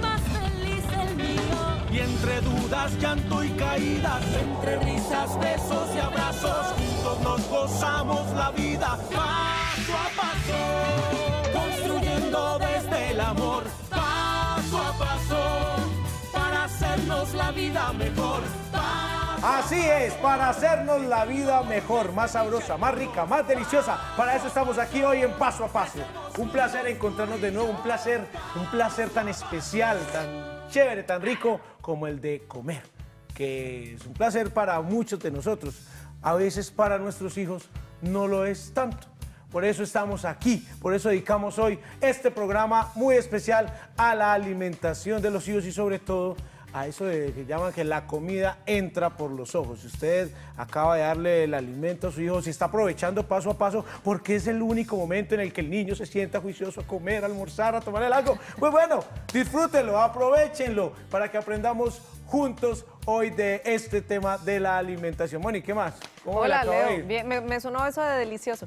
más feliz Y entre dudas, llanto y caídas, entre risas, besos y abrazos, juntos nos gozamos la vida paso a paso, construyendo desde el amor paso a paso para hacernos la vida mejor Así es, para hacernos la vida mejor, más sabrosa, más rica, más deliciosa. Para eso estamos aquí hoy en Paso a Paso. Un placer encontrarnos de nuevo, un placer, un placer tan especial, tan chévere, tan rico como el de comer, que es un placer para muchos de nosotros. A veces para nuestros hijos no lo es tanto. Por eso estamos aquí, por eso dedicamos hoy este programa muy especial a la alimentación de los hijos y sobre todo a eso de que llaman que la comida entra por los ojos. Si usted acaba de darle el alimento a su hijo, si está aprovechando paso a paso, porque es el único momento en el que el niño se sienta juicioso a comer, a almorzar, a tomar el algo. Pues bueno, disfrútenlo, aprovechenlo para que aprendamos juntos hoy de este tema de la alimentación. Moni, ¿qué más? Hola, Leo. Bien, me sonó eso de delicioso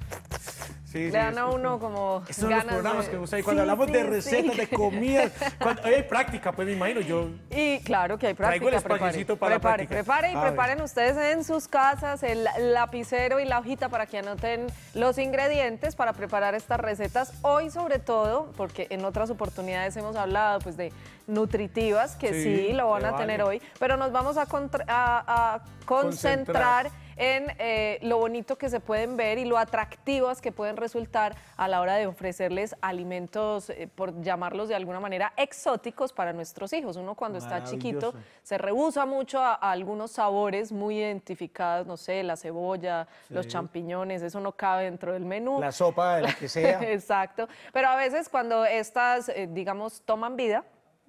le dan a uno como. Esos son los programas que nos Cuando hablamos de recetas, de comidas. hay eh, práctica, pues me imagino yo. Y claro que hay práctica. Traigo el para prepare, y preparen ustedes en sus casas el lapicero y la hojita para que anoten los ingredientes para preparar estas recetas. Hoy, sobre todo, porque en otras oportunidades hemos hablado pues de nutritivas, que sí, lo van a tener hoy, pero nos vamos a, a, concentrar en eh, lo bonito que se pueden ver y lo atractivas que pueden resultar a la hora de ofrecerles alimentos, eh, por llamarlos de alguna manera, exóticos para nuestros hijos. Uno cuando está chiquito se rehúsa mucho a, algunos sabores muy identificados, no sé, la cebolla, los champiñones, eso no cabe dentro del menú. La sopa, de la que sea. Exacto. Pero a veces cuando estas, eh, digamos, toman vida,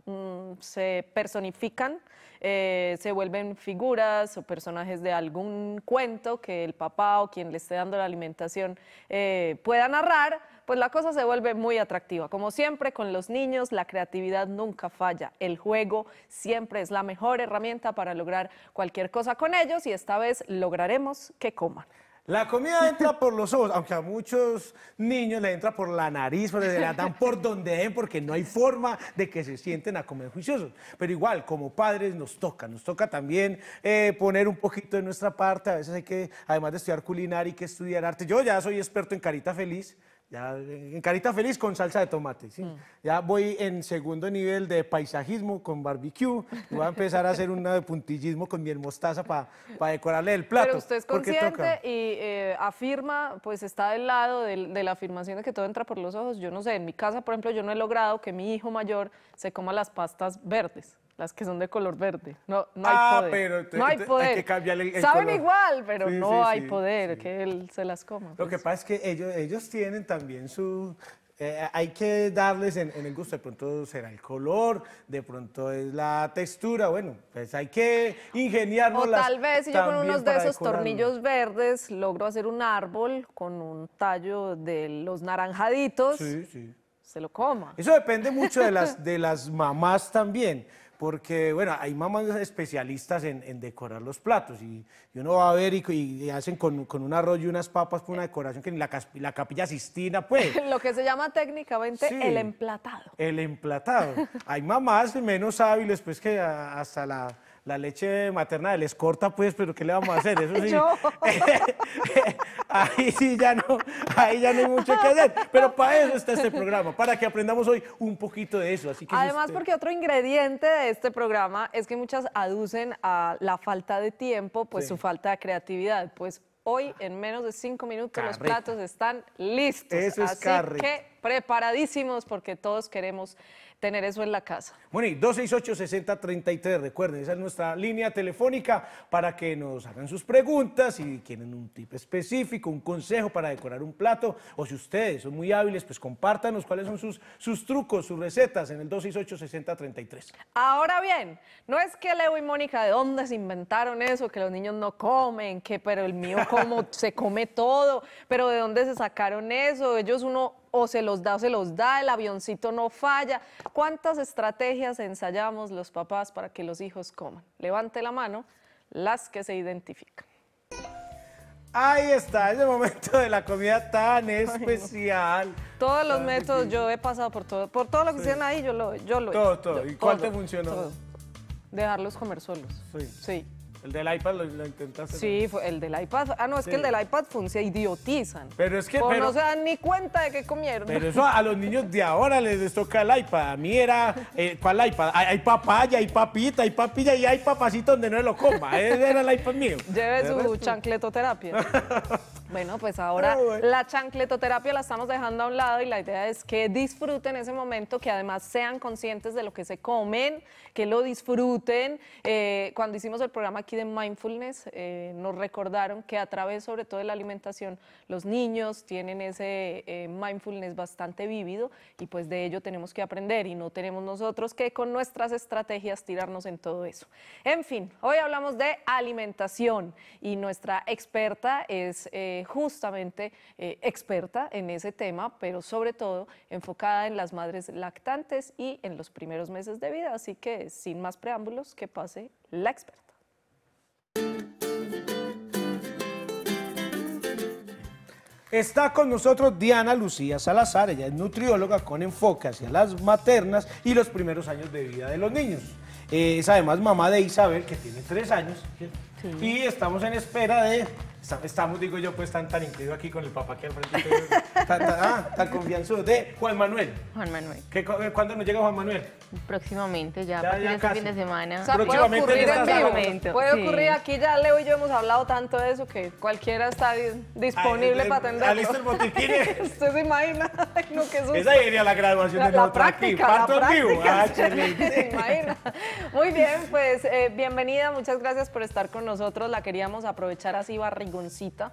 mm, se personifican eh, se vuelven figuras o personajes de algún cuento que el papá o quien le esté dando la alimentación eh, pueda narrar, pues la cosa se vuelve muy atractiva. Como siempre con los niños, la creatividad nunca falla. El juego siempre es la mejor herramienta para lograr cualquier cosa con ellos y esta vez lograremos que coman. La comida entra por los ojos, aunque a muchos niños le entra por la nariz, porque se la dan por donde den porque no hay forma de que se sienten a comer juiciosos. Pero igual, como padres nos toca, nos toca también eh, poner un poquito de nuestra parte. A veces hay que, además de estudiar culinaria, hay que estudiar arte. Yo ya soy experto en carita feliz, ya eh, en carita feliz con salsa de tomate, ¿sí? Mm. Ya voy en segundo nivel de paisajismo con barbecue. Voy a empezar a hacer una de puntillismo con mi mostaza para decorarle el plato. Pero usted es consciente y eh, afirma, pues está del lado de, la afirmación de que todo entra por los ojos. Yo no sé, en mi casa, por ejemplo, yo no he logrado que mi hijo mayor se coma las pastas verdes las que son de color verde. No, hay poder. no hay poder. que Saben igual, pero no hay poder, que él se las coma. Lo que pues. pasa es que ellos, ellos tienen también su... Eh, eh, hay que darles en, el gusto, de pronto será el color, de pronto es la textura, bueno, pues hay que ingeniarnos. O tal vez si yo con unos de esos tornillos verdes logro hacer un árbol con un tallo de los naranjaditos. se lo coma. Eso depende mucho de las, de las mamás también porque bueno, hay mamás especialistas en, decorar los platos y, uno va a ver y, hacen con, un arroz y unas papas por una decoración que ni la, capilla sistina pues. Lo que se llama técnicamente el emplatado. El emplatado. hay mamás menos hábiles pues que hasta la la leche materna les corta, pues, pero ¿qué le vamos a hacer? Eso sí. ahí sí ya no, ahí ya no hay mucho que hacer. Pero para eso está este programa, para que aprendamos hoy un poquito de eso. Así que Además, porque otro ingrediente de este programa es que muchas aducen a la falta de tiempo, pues su falta de creatividad. Pues hoy en menos de cinco minutos los platos están listos. Eso es Así que preparadísimos porque todos queremos tener eso en la casa. Bueno, y 268-6033, recuerden, esa es nuestra línea telefónica para que nos hagan sus preguntas, y quieren un tip específico, un consejo para decorar un plato, o si ustedes son muy hábiles, pues compártanos cuáles son sus, sus trucos, sus recetas en el 268-6033. Ahora bien, no es que Leo y Mónica de dónde se inventaron eso, que los niños no comen, que pero el mío como se come todo, pero de dónde se sacaron eso, ellos uno o se los da o se los da, el avioncito no falla. ¿Cuántas estrategias ensayamos los papás para que los hijos coman? Levante la mano las que se identifican. Ahí está, ese momento de la comida tan especial. Todos los métodos, yo he pasado por todo, por todo lo que hicieron ahí, yo lo, yo lo todo, Todo, ¿Y cuál te funcionó? Dejarlos comer solos. Sí. Sí. El del iPad lo, intentaste. Sí, el del iPad. Ah, no, es que el del iPad funciona, idiotizan. Pero es que. no se dan ni cuenta de qué comieron. Pero eso a los niños de ahora les, toca el iPad. A mí era. Eh, ¿Cuál iPad? Hay, papaya, hay papita, hay papilla y hay papacito donde no lo coma. Ese era el iPad mío. Lleve su chancletoterapia. Bueno, pues ahora ah, la chancletoterapia la estamos dejando a un lado y la idea es que disfruten ese momento, que además sean conscientes de lo que se comen, que lo disfruten. Eh, cuando hicimos el programa aquí de mindfulness, eh, nos recordaron que a través sobre todo de la alimentación, los niños tienen ese eh, mindfulness bastante vívido y pues de ello tenemos que aprender y no tenemos nosotros que con nuestras estrategias tirarnos en todo eso. En fin, hoy hablamos de alimentación y nuestra experta es... Eh, justamente eh, experta en ese tema, pero sobre todo enfocada en las madres lactantes y en los primeros meses de vida. Así que sin más preámbulos, que pase la experta. Está con nosotros Diana Lucía Salazar, ella es nutrióloga con enfoque hacia las maternas y los primeros años de vida de los niños. Eh, es además mamá de Isabel, que tiene tres años, y estamos en espera de Estamos, digo yo, pues tan, tan incluido aquí con el papá que al frente. tan, tan, ah, tan confianzudo. De Juan Manuel. Juan Manuel. ¿Cuándo nos llega Juan Manuel? Próximamente, ya, ya de este fin de semana. O sea, puede ocurrir en momento. Puede ocurrir, aquí ya Leo y yo hemos hablado tanto de eso que cualquiera está disponible ah, para eh, eh, atenderlo. listo el botiquín. Usted se imagina. no, qué susto. Esa sería la graduación de nosotros aquí. La práctica, ah, se imagina. Muy bien, pues eh, bienvenida, muchas gracias por estar con nosotros. La queríamos aprovechar así barriguita goncita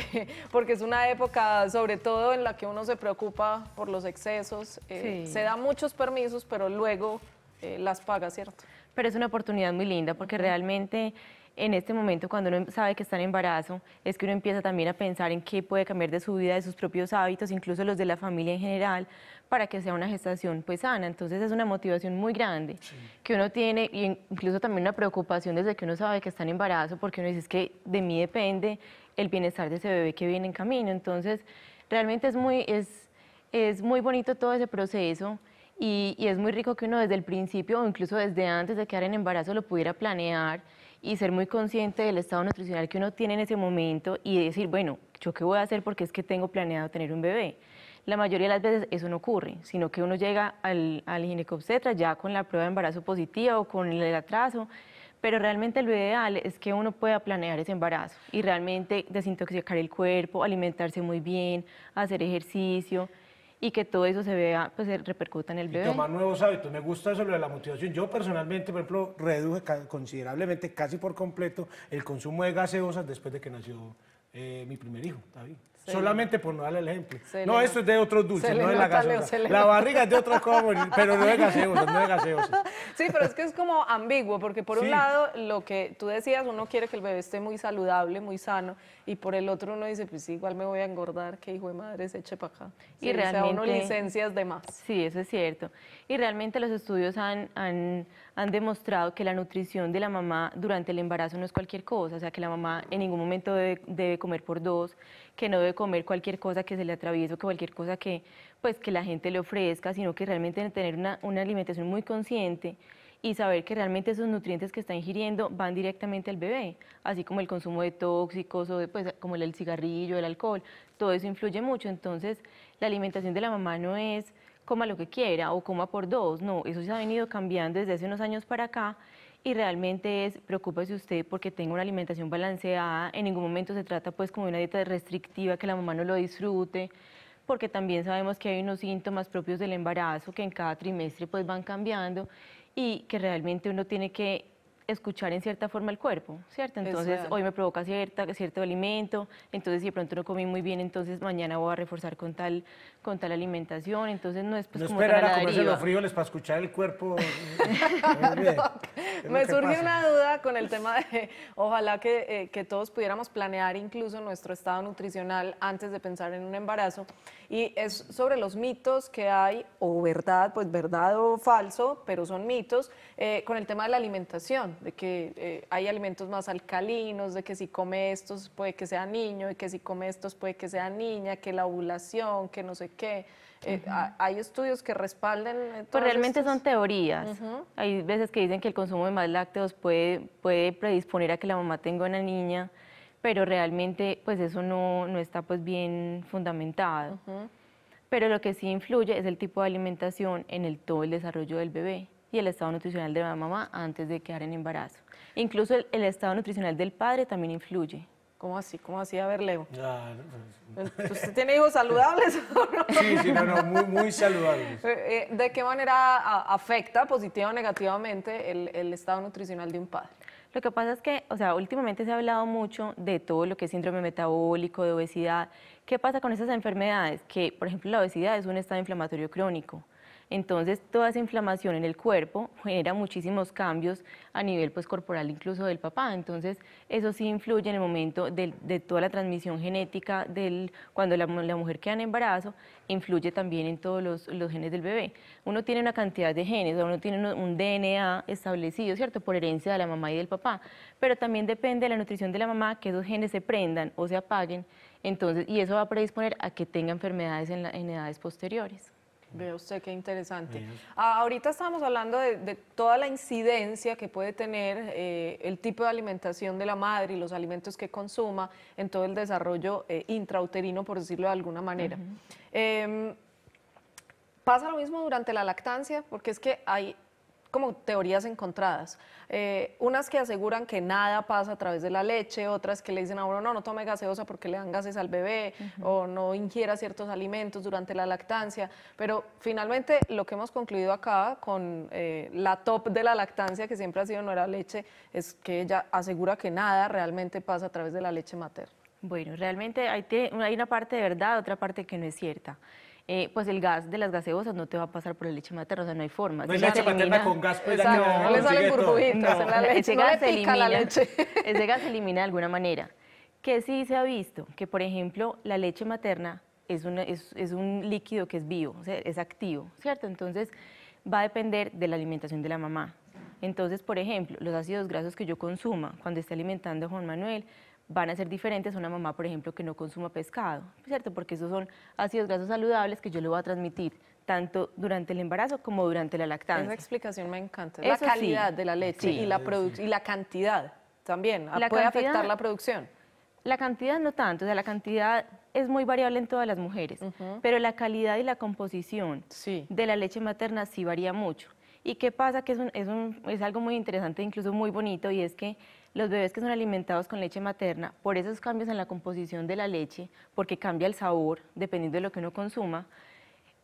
porque es una época sobre todo en la que uno se preocupa por los excesos, eh, se da muchos permisos, pero luego eh, las paga, ¿cierto? Pero es una oportunidad muy linda porque realmente en este momento, cuando uno em, sabe que está en embarazo, es que uno empieza también a pensar en qué puede cambiar de su vida, de sus propios hábitos, incluso los de la familia en general, para que sea una gestación pues sana. Entonces es una motivación muy grande que uno tiene, incluso también una preocupación desde que uno sabe que está en embarazo, porque uno dice es que de mí depende el bienestar de ese bebé que viene en camino. Entonces, realmente es muy, es, muy bonito todo ese proceso. Y, y, es muy rico que uno desde el principio o incluso desde antes de quedar en embarazo lo pudiera planear y ser muy consciente del estado nutricional que uno tiene en ese momento y decir, bueno, ¿yo qué voy a hacer porque es que tengo planeado tener un bebé? La mayoría de las veces eso no ocurre, sino que uno llega al, al ya con la prueba de embarazo positiva o con el atraso, pero realmente lo ideal es que uno pueda planear ese embarazo y realmente desintoxicar el cuerpo, alimentarse muy bien, hacer ejercicio y que todo eso se vea, pues se repercuta en el bebé. Y tomar nuevos hábitos. Me gusta eso de la motivación. Yo personalmente, por ejemplo, reduje considerablemente, casi por completo, el consumo de gaseosas después de que nació eh, mi primer hijo, David. Solamente por no darle el ejemplo. no, eso es de otros dulces, no de la gaseosa. la barriga es de otro como pero no es gaseosa, Sí, pero es que es como ambiguo, porque por un lado, lo que tú decías, uno quiere que el bebé esté muy saludable, muy sano, y por el otro uno dice, pues igual me voy a engordar, que hijo de madre se eche para acá. y realmente... O sea, uno licencias de más. Sí, eso es cierto. Y realmente los estudios han, han, han demostrado que la nutrición de la mamá durante el embarazo no es cualquier cosa, o sea, que la mamá en ningún momento debe comer por dos, que no debe comer cualquier cosa que se le atraviese o cualquier cosa que, pues, que la gente le ofrezca, sino que realmente tener una, alimentación muy consciente y saber que realmente esos nutrientes que está ingiriendo van directamente al bebé, así como el consumo de tóxicos o pues, como el cigarrillo, el alcohol, todo eso influye mucho. Entonces, la alimentación de la mamá no es coma lo que quiera o coma por dos, no, eso se ha venido cambiando desde hace unos años para acá y realmente es preocúpese usted porque tenga una alimentación balanceada, en ningún momento se trata pues como de una dieta restrictiva que la mamá no lo disfrute, porque también sabemos que hay unos síntomas propios del embarazo que en cada trimestre pues van cambiando y que realmente uno tiene que escuchar en cierta forma el cuerpo, ¿cierto? Entonces, hoy me provoca cierta, cierto alimento, entonces si de pronto no comí muy bien, entonces mañana voy a reforzar con tal, con tal alimentación, entonces no es pues no esperar a comerse los frijoles para escuchar el cuerpo. me surge una duda con el tema de, ojalá que, eh, que todos pudiéramos planear incluso nuestro estado nutricional antes de pensar en un embarazo, y es sobre los mitos que hay, o verdad, pues verdad o falso, pero son mitos, eh, con el tema de la alimentación de que eh, hay alimentos más alcalinos, de que si come estos puede que sea niño, y que si come estos puede que sea niña, que la ovulación, que no sé qué. Eh, hay estudios que respalden. Pues realmente son teorías. Hay veces que dicen que el consumo de más lácteos puede, puede predisponer a que la mamá tenga una niña, pero realmente pues eso no, está pues bien fundamentado. Pero lo que sí influye es el tipo de alimentación en el todo el desarrollo del bebé y el estado nutricional de la mamá antes de quedar en embarazo. Incluso el, estado nutricional del padre también influye. ¿Cómo así? ¿Cómo así? A ver, Leo. Pues, pues, ¿Usted tiene hijos saludables Sí, sí, no, no, muy, muy saludables. Eh, eh, ¿De qué manera afecta positiva o negativamente el, el, estado nutricional de un padre? Lo que pasa es que, o sea, últimamente se ha hablado mucho de todo lo que es síndrome metabólico, de obesidad. ¿Qué pasa con esas enfermedades? Que, por ejemplo, la obesidad es un estado inflamatorio crónico. Entonces, toda esa inflamación en el cuerpo genera muchísimos cambios a nivel pues, corporal, incluso del papá. Entonces, eso sí influye en el momento de, toda la transmisión genética, del, cuando la, mujer queda en embarazo, influye también en todos los, genes del bebé. Uno tiene una cantidad de genes, uno tiene un, DNA establecido, ¿cierto?, por herencia de la mamá y del papá, pero también depende de la nutrición de la mamá que esos genes se prendan o se apaguen entonces, y eso va a predisponer a que tenga enfermedades en edades posteriores. Ve usted qué interesante. Ah, ahorita estábamos hablando de, toda la incidencia que puede tener eh, el tipo de alimentación de la madre y los alimentos que consuma en todo el desarrollo eh, intrauterino, por decirlo de alguna manera. Em, pasa lo mismo durante la lactancia, porque es que hay como teorías encontradas. Eh, unas que aseguran que nada pasa a través de la leche, otras que le dicen a uno, no, no tome gaseosa porque le dan gases al bebé o no ingiera ciertos alimentos durante la lactancia. Pero finalmente lo que hemos concluido acá con eh, la top de la lactancia, que siempre ha sido no era leche, es que ella asegura que nada realmente pasa a través de la leche materna. Bueno, realmente hay, hay una parte de verdad, otra parte que no es cierta. Eh, pues el gas de las gaseosas no te va a pasar por la leche materna, o sea, no hay forma. No hay leche materna con gas, pues no, no le sale burbujitas no. la leche, gas no elimina, la Ese gas se elimina de alguna manera. ¿Qué sí se ha visto que, por ejemplo, la leche materna es, un líquido que es vivo, es activo, ¿cierto? Entonces va a depender de la alimentación de la mamá. Entonces, por ejemplo, los ácidos grasos que yo consuma cuando esté alimentando a Juan Manuel van a ser diferentes a una mamá, por ejemplo, que no consuma pescado, ¿cierto? Porque esos son ácidos grasos saludables que yo le voy a transmitir tanto durante el embarazo como durante la lactancia. Esa explicación me encanta. la calidad de la leche y, la y la cantidad también. Ah, la ¿Puede afectar la producción? La cantidad no tanto, o sea, la cantidad es muy variable en todas las mujeres, pero la calidad y la composición de la leche materna sí varía mucho. ¿Y qué pasa? Que es, es algo muy interesante, incluso muy bonito, y es que los bebés que son alimentados con leche materna, por esos cambios en la composición de la leche, porque cambia el sabor dependiendo de lo que uno consuma,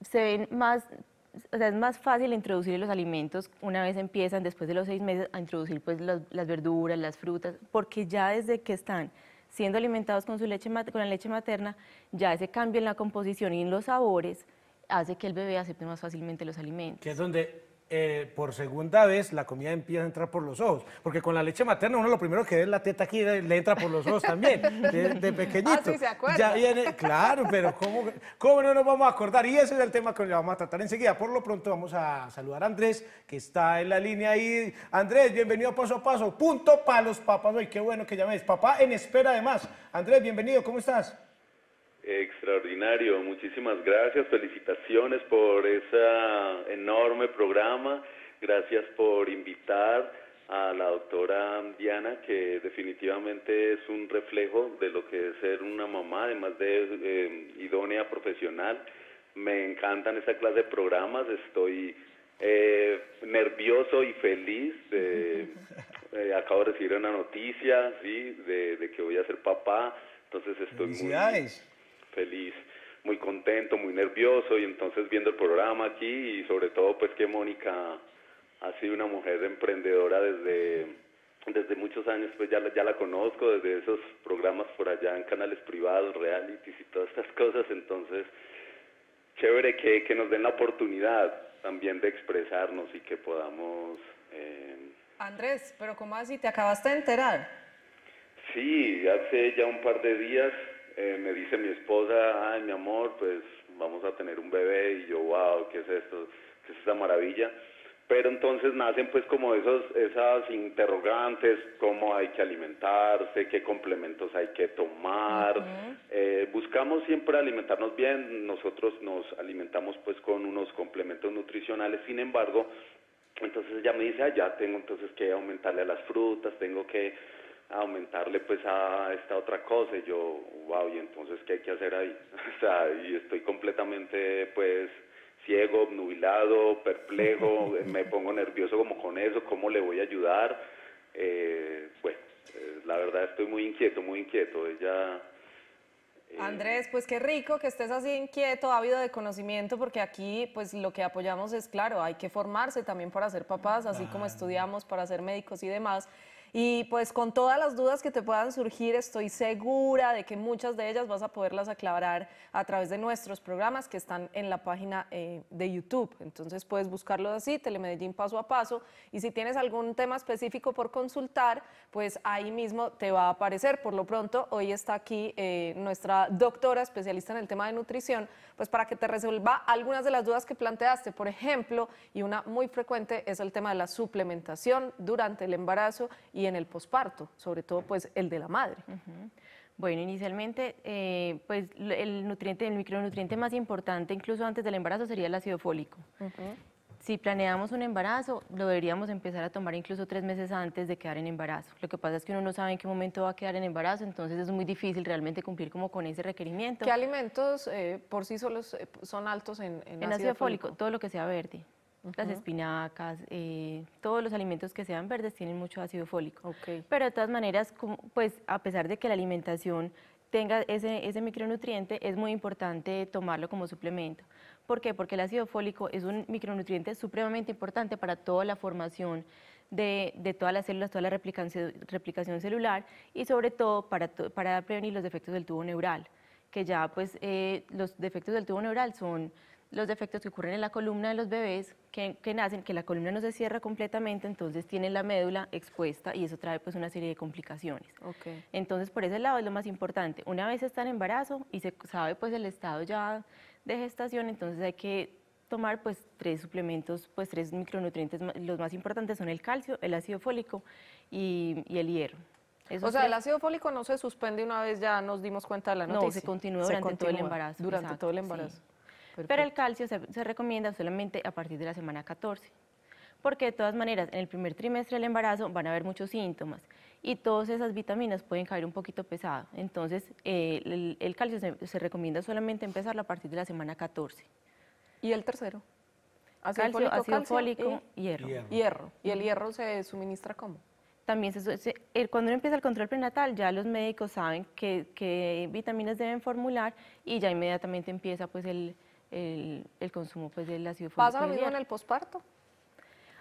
se ven más, o sea, es más fácil introducir los alimentos una vez empiezan, después de los seis meses, a introducir pues las, verduras, las frutas, porque ya desde que están siendo alimentados con, su leche, con la leche materna, ya ese cambio en la composición y en los sabores hace que el bebé acepte más fácilmente los alimentos. Que es donde eh, por segunda vez la comida empieza a entrar por los ojos. Porque con la leche materna uno lo primero que ve es la teta aquí, le entra por los ojos también, de, pequeñito. Ah, claro, pero ¿cómo, ¿cómo, no nos vamos a acordar? Y ese es el tema que vamos a tratar enseguida. Por lo pronto vamos a saludar a Andrés, que está en la línea ahí. Andrés, bienvenido a Paso a Paso. Punto para los papás hoy. Qué bueno que llaméis. Papá en espera además. Andrés, bienvenido, ¿cómo estás? Extraordinario, muchísimas gracias, felicitaciones por ese enorme programa, gracias por invitar a la doctora Diana, que definitivamente es un reflejo de lo que es ser una mamá, además de eh, idónea profesional. Me encantan esa clase de programas, estoy eh, nervioso y feliz. Eh, acabo de recibir una noticia, ¿sí? De, de que voy a ser papá, entonces estoy muy feliz, muy contento, muy nervioso y entonces viendo el programa aquí y sobre todo pues que Mónica ha sido una mujer emprendedora desde desde muchos años pues ya la, ya la conozco desde esos programas por allá en canales privados, realities y todas estas cosas, entonces chévere que, nos den la oportunidad también de expresarnos y que podamos eh, Andrés, pero ¿cómo así? ¿Te acabaste de enterar? Sí, hace ya un par de días eh, me dice mi esposa, ay mi amor, pues vamos a tener un bebé y yo, wow, ¿qué es esto? ¿Qué es esta maravilla? Pero entonces nacen pues como esos, esas interrogantes, cómo hay que alimentarse, qué complementos hay que tomar. Eh, buscamos siempre alimentarnos bien, nosotros nos alimentamos pues con unos complementos nutricionales, sin embargo, entonces ella me dice, ay, ya tengo entonces que aumentarle a las frutas, tengo que aumentarle pues a esta otra cosa y yo, wow, y entonces qué hay que hacer ahí. o sea, y estoy completamente pues ciego, obnubilado, perplejo, me pongo nervioso como con eso, cómo le voy a ayudar. Eh, bueno, eh, la verdad estoy muy inquieto, muy inquieto. Ella eh, Andrés, pues qué rico que estés así inquieto, ávido de conocimiento, porque aquí pues lo que apoyamos es, claro, hay que formarse también para ser papás, así como estudiamos para ser médicos y demás. Y pues con todas las dudas que te puedan surgir, estoy segura de que muchas de ellas vas a poderlas aclarar a través de nuestros programas que están en la página eh, de YouTube. Entonces puedes buscarlos así, Telemedellín paso a paso. Y si tienes algún tema específico por consultar, pues ahí mismo te va a aparecer. Por lo pronto, hoy está aquí eh, nuestra doctora especialista en el tema de nutrición, pues para que te resuelva algunas de las dudas que planteaste. Por ejemplo, y una muy frecuente es el tema de la suplementación durante el embarazo. Y y en el posparto, sobre todo pues el de la madre. Bueno, inicialmente, eh, pues el nutriente, el micronutriente más importante, incluso antes del embarazo, sería el ácido fólico. Si planeamos un embarazo, lo deberíamos empezar a tomar incluso tres meses antes de quedar en embarazo. Lo que pasa es que uno no sabe en qué momento va a quedar en embarazo, entonces es muy difícil realmente cumplir como con ese requerimiento. ¿Qué alimentos eh, por sí solos eh, son altos en, ácido, fólico? Todo lo que sea verde las espinacas, eh, todos los alimentos que sean verdes tienen mucho ácido fólico. Pero de todas maneras, pues a pesar de que la alimentación tenga ese, micronutriente, es muy importante tomarlo como suplemento. ¿Por qué? Porque el ácido fólico es un micronutriente supremamente importante para toda la formación de, todas las células, toda la replicación, replicación celular y sobre todo para, para prevenir los defectos del tubo neural, que ya pues eh, los defectos del tubo neural son los defectos que ocurren en la columna de los bebés que, nacen, que la columna no se cierra completamente, entonces tienen la médula expuesta y eso trae pues una serie de complicaciones. Okay. Entonces por ese lado es lo más importante. Una vez está en embarazo y se sabe pues el estado ya de gestación, entonces hay que tomar pues tres suplementos, pues tres micronutrientes, los más importantes son el calcio, el ácido fólico y, el hierro. o sea, el ácido fólico no se suspende una vez ya nos dimos cuenta de la noticia. No, se continúa durante todo el embarazo. Durante todo el embarazo. Pero el calcio se, recomienda solamente a partir de la semana 14, porque de todas maneras en el primer trimestre del embarazo van a haber muchos síntomas y todas esas vitaminas pueden caer un poquito pesadas, Entonces eh, el, calcio se, recomienda solamente empezarlo a partir de la semana 14. ¿Y el tercero? Ácido calcio, ácido calcio, fólico, y hierro. hierro. ¿Y el hierro se suministra cómo? también se, cuando uno empieza el control prenatal, ya los médicos saben qué vitaminas deben formular y ya inmediatamente empieza pues el, el, consumo pues, del ácido fólico. ¿Pasa lo mismo en el posparto?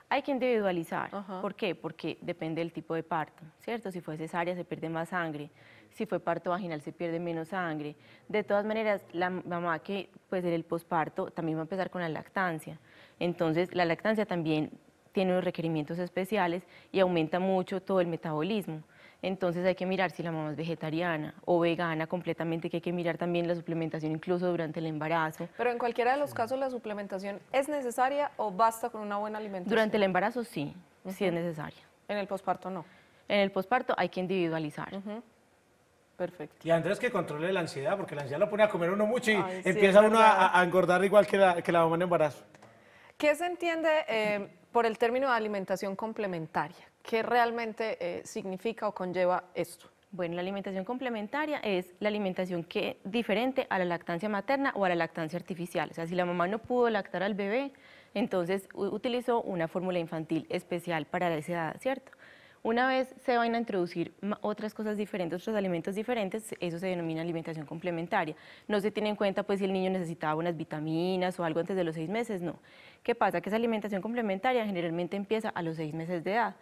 Hay que individualizar. ¿Por qué? Porque depende del tipo de parto, ¿cierto? Si fue cesárea se pierde más sangre, si fue parto vaginal se pierde menos sangre. De todas maneras, la mamá que puede ser el posparto también va a empezar con la lactancia. Entonces, la lactancia también tiene unos requerimientos especiales y aumenta mucho todo el metabolismo entonces hay que mirar si la mamá es vegetariana o vegana completamente, que hay que mirar también la suplementación incluso durante el embarazo. Pero en cualquiera de los casos la suplementación es necesaria o basta con una buena alimentación. Durante el embarazo sí, sí es necesaria. En el posparto no. En el posparto hay que individualizar. Perfecto. Y Andrés que controle la ansiedad, porque la ansiedad lo pone a comer uno mucho y empieza uno a, engordar igual que la, mamá en embarazo. ¿Qué se entiende eh, por el término de alimentación complementaria? ¿Qué realmente eh, significa o conlleva esto? Bueno, la alimentación complementaria es la alimentación que diferente a la lactancia materna o a la lactancia artificial. O sea, si la mamá no pudo lactar al bebé, entonces utilizó una fórmula infantil especial para esa edad, ¿cierto? Una vez se van a introducir otras cosas diferentes, otros alimentos diferentes, eso se denomina alimentación complementaria. No se tiene en cuenta pues si el niño necesitaba unas vitaminas o algo antes de los seis meses, no. ¿Qué pasa? Que esa alimentación complementaria generalmente empieza a los seis meses de edad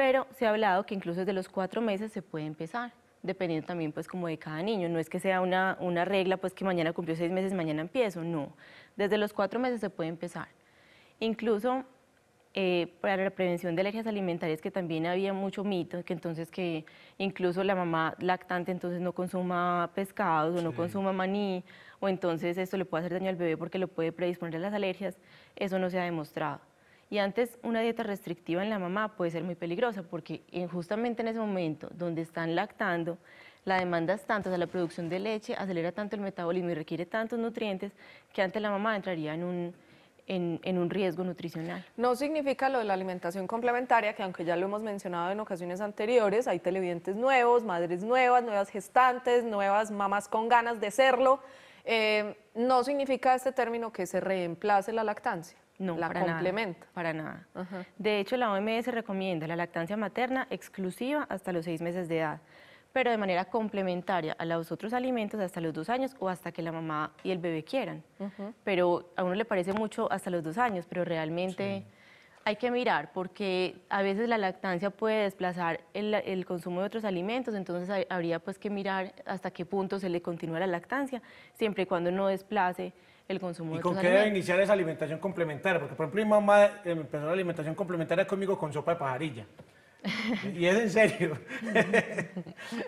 pero se ha hablado que incluso desde los cuatro meses se puede empezar dependiendo también pues como de cada niño, no es que sea una, regla pues que mañana cumplió seis meses, mañana empiezo, no, desde los cuatro meses se puede empezar. Incluso eh, para la prevención de alergias alimentarias, que también había mucho mito, que entonces que incluso la mamá lactante entonces no consuma pescados o no consuma maní, o entonces esto le puede hacer daño al bebé porque lo puede predisponer a las alergias, eso no se ha demostrado. Y antes una dieta restrictiva en la mamá puede ser muy peligrosa porque justamente en ese momento donde están lactando, la demanda es tanta, o sea, la producción de leche acelera tanto el metabolismo y requiere tantos nutrientes que antes la mamá entraría en un, en, un riesgo nutricional. No significa lo de la alimentación complementaria, que aunque ya lo hemos mencionado en ocasiones anteriores, hay televidentes nuevos, madres nuevas, nuevas gestantes, nuevas mamás con ganas de serlo. Eh, no significa este término que se reemplace la lactancia. No, la para Nada, para nada. De hecho, la OMS recomienda la lactancia materna exclusiva hasta los seis meses de edad, pero de manera complementaria a los otros alimentos hasta los dos años o hasta que la mamá y el bebé quieran. Pero a uno le parece mucho hasta los dos años, pero realmente... hay que mirar porque a veces la lactancia puede desplazar el, el, consumo de otros alimentos, entonces habría pues que mirar hasta qué punto se le continúa la lactancia, siempre y cuando no desplace consumo ¿Y con qué debe iniciar esa alimentación complementaria? Porque, por ejemplo, mi mamá empezó eh, la alimentación complementaria conmigo con sopa de pajarilla. y es en serio.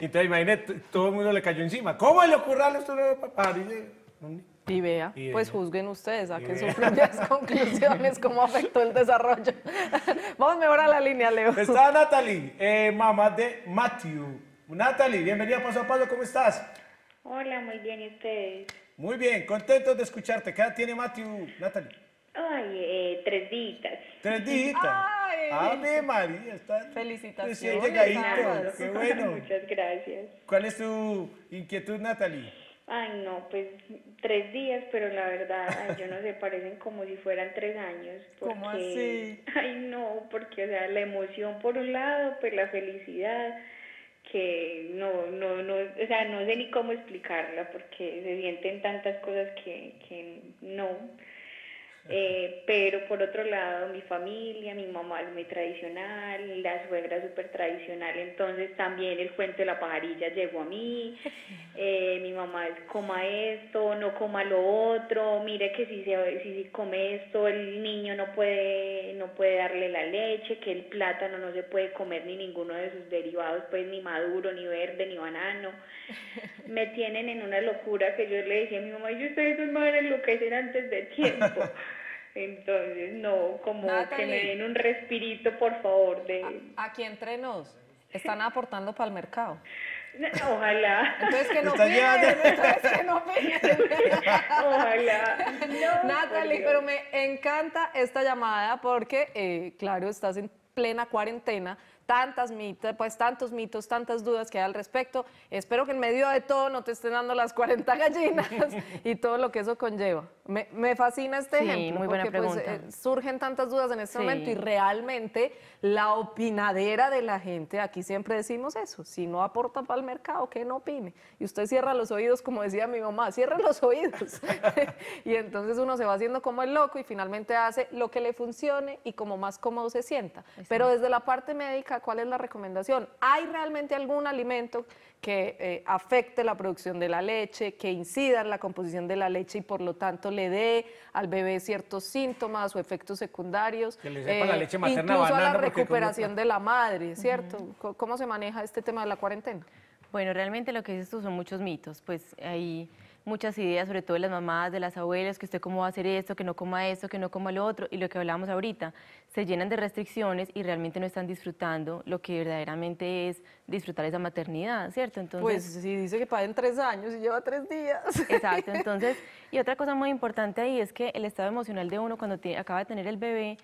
Entonces, imagínate, todo el mundo le cayó encima. ¿Cómo le ocurre a esto de pajarilla? Y vea, pues juzguen ustedes, saquen sus propias conclusiones, cómo afectó el desarrollo. Vamos mejor a la línea, Leo. Está Natalie, eh, mamá de Matthew. Natalie, bienvenida Paso a Paso, ¿cómo estás? Hola, muy bien, ¿y muy bien, contento de escucharte. ¿Qué edad tiene Matthew, Natalie? Ay, eh, tres días. Tres días. Ay. María, está felicitaciones. Qué bueno. Muchas gracias. ¿Cuál es tu inquietud, Natalie? Ay, no, pues tres días, pero la verdad, ay, yo no sé, parecen como si fueran tres años. Porque, ¿Cómo así? Ay, no, porque, o sea, la emoción por un lado, pues la felicidad, que no, no, no, o sea, no sé ni cómo explicarla porque se sienten tantas cosas que, que no eh, pero por otro lado, mi familia, mi mamá es muy tradicional, la suegra es súper tradicional, entonces también el cuento de la pajarilla llegó a mí, eh, mi mamá coma esto, no coma lo otro, mire que si se si, come esto, el niño no puede, no puede darle la leche, que el plátano no se puede comer ni ninguno de sus derivados, pues ni maduro, ni verde, ni banano. Me tienen en una locura que yo le decía a mi mamá, yo ustedes son en van que enloquecer antes de tiempo. Entonces, no, como que me den un respirito, por favor. De... Aquí entre nos, están aportando para el mercado. Ojalá. Entonces que no piden, entonces no Ojalá. Natalie, pero me encanta esta llamada porque, eh, claro, estás en plena cuarentena tantas mitos, pues tantos mitos, tantas dudas que hay al respecto. Espero que en medio de todo no te estén dando las 40 gallinas y todo lo que eso conlleva. Me, fascina este ejemplo, muy buena porque pues, pregunta. Eh, surgen tantas dudas en este momento y realmente la opinadera de la gente, aquí siempre decimos eso, si no aporta para el mercado, que no opine. Y usted cierra los oídos, como decía mi mamá, cierra los oídos. y entonces uno se va haciendo como el loco y finalmente hace lo que le funcione y como más cómodo se sienta. Pero desde la parte médica ¿cuál es la recomendación? ¿Hay realmente algún alimento que eh, afecte la producción de la leche, que incida en la composición de la leche y por lo tanto le dé al bebé ciertos síntomas o efectos secundarios? Que le la eh, leche materna incluso a la recuperación de la madre, ¿cierto? ¿Cómo se maneja este tema de la cuarentena? Bueno, realmente lo que dices tú son muchos mitos, pues ahí muchas ideas, sobre todo de las mamás, de las abuelas, que usted cómo va a hacer esto, que no coma esto, que no coma lo otro, y lo que hablábamos ahorita, se llenan de restricciones y realmente no están disfrutando lo que verdaderamente es disfrutar esa maternidad, ¿cierto? Pues entonces, pues si dice que paguen tres años y lleva tres días. Exacto, entonces, y otra cosa muy importante ahí es que el estado emocional de uno cuando acaba de tener el bebé,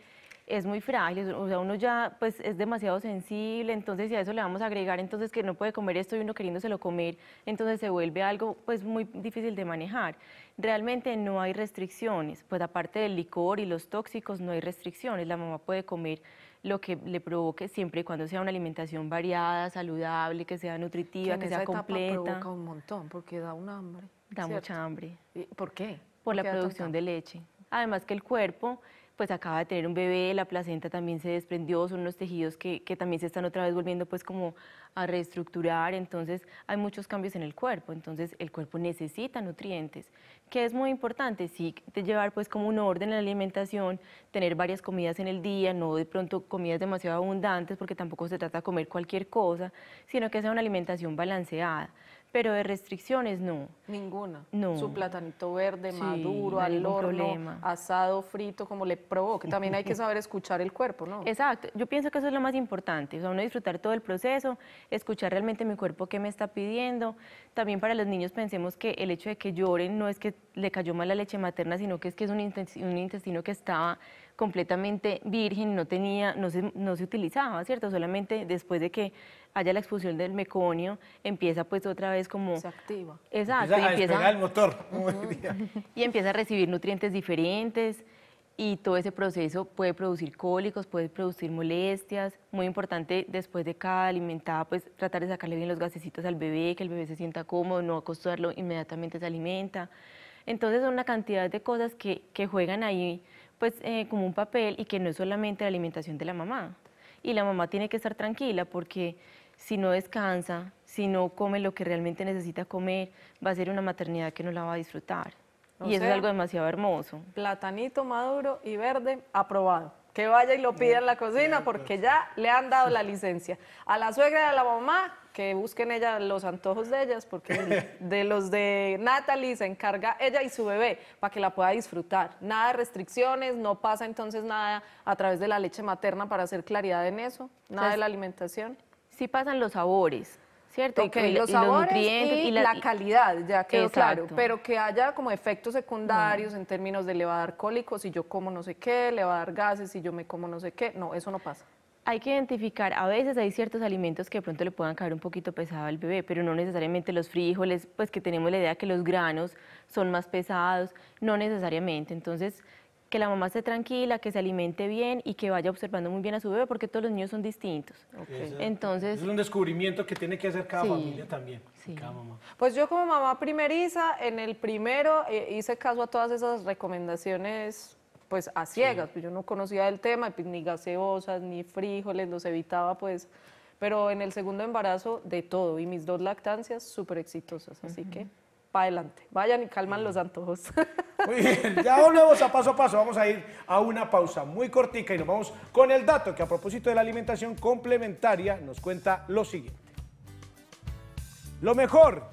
es muy frágil, o sea, uno ya pues es demasiado sensible, entonces si a eso le vamos a agregar entonces que no puede comer esto y uno queriéndoselo comer, entonces se vuelve algo pues muy difícil de manejar. Realmente no hay restricciones, pues aparte del licor y los tóxicos no hay restricciones, la mamá puede comer lo que le provoque siempre y cuando sea una alimentación variada, saludable, que sea nutritiva, que, sea esa completa. Etapa provoca un montón porque da un hambre. Da mucha hambre. ¿Por qué? Por, la producción de leche. Además que el cuerpo pues acaba de tener un bebé, la placenta también se desprendió, son los tejidos que, también se están otra vez volviendo pues como a reestructurar, entonces hay muchos cambios en el cuerpo, entonces el cuerpo necesita nutrientes, que es muy importante, sí, de llevar pues como un orden en la alimentación, tener varias comidas en el día, no de pronto comidas demasiado abundantes porque tampoco se trata de comer cualquier cosa, sino que sea una alimentación balanceada pero de restricciones no. Ninguna. No. Su platanito verde, maduro, al horno, asado, frito, como le provoque. También hay que saber escuchar el cuerpo, ¿no? Exacto. Yo pienso que eso es lo más importante. O sea, uno disfrutar todo el proceso, escuchar realmente mi cuerpo qué me está pidiendo. También para los niños pensemos que el hecho de que lloren no es que le cayó mal la leche materna, sino que es que es un intestino que estaba completamente virgen, no tenía, no se, no se utilizaba, ¿cierto? Solamente después de que haya la expulsión del meconio, empieza pues otra vez como... Se activa. Exacto. Empieza, el motor, Y empieza a recibir nutrientes diferentes y todo ese proceso puede producir cólicos, puede producir molestias. Muy importante después de cada alimentada, pues tratar de sacarle bien los gasecitos al bebé, que el bebé se sienta cómodo, no acostarlo, inmediatamente se alimenta. Entonces son una cantidad de cosas que, que juegan ahí pues eh, como un papel y que no es solamente la alimentación de la mamá. Y la mamá tiene que estar tranquila porque si no descansa, si no come lo que realmente necesita comer, va a ser una maternidad que no la va a disfrutar. y eso es algo demasiado hermoso. Platanito maduro y verde, aprobado. Que vaya y lo pida en la cocina porque pues. ya le han dado la licencia. A la suegra y a la mamá, que busquen ella los antojos de ellas, porque de los de Natalie se encarga ella y su bebé para que la pueda disfrutar. Nada de restricciones, no pasa entonces nada a través de la leche materna para hacer claridad en eso, nada de la alimentación. Sí pasan los sabores. ¿Cierto? que los sabores y, la, calidad, ya quedó claro. Pero que haya como efectos secundarios en términos de le va a dar cólicos si yo como no sé qué, le va a dar gases si yo me como no sé qué. No, eso no pasa hay que identificar, a veces hay ciertos alimentos que de pronto le puedan caer un poquito pesado al bebé, pero no necesariamente los frijoles, pues que tenemos la idea que los granos son más pesados, no necesariamente. Entonces, que la mamá esté tranquila, que se alimente bien y que vaya observando muy bien a su bebé, porque todos los niños son distintos. Entonces, es un descubrimiento que tiene que hacer cada familia también, Pues yo como mamá primeriza, en el primero eh, hice caso a todas esas recomendaciones pues a ciegas, pues yo no conocía el tema, pues, ni gaseosas, ni frijoles, los evitaba pues, pero en el segundo embarazo de todo y mis dos lactancias súper exitosas, así que para adelante, vayan y calman los antojos. Muy bien, ya volvemos a paso a paso, vamos a ir a una pausa muy cortica y nos vamos con el dato que a propósito de la alimentación complementaria nos cuenta lo siguiente. Lo mejor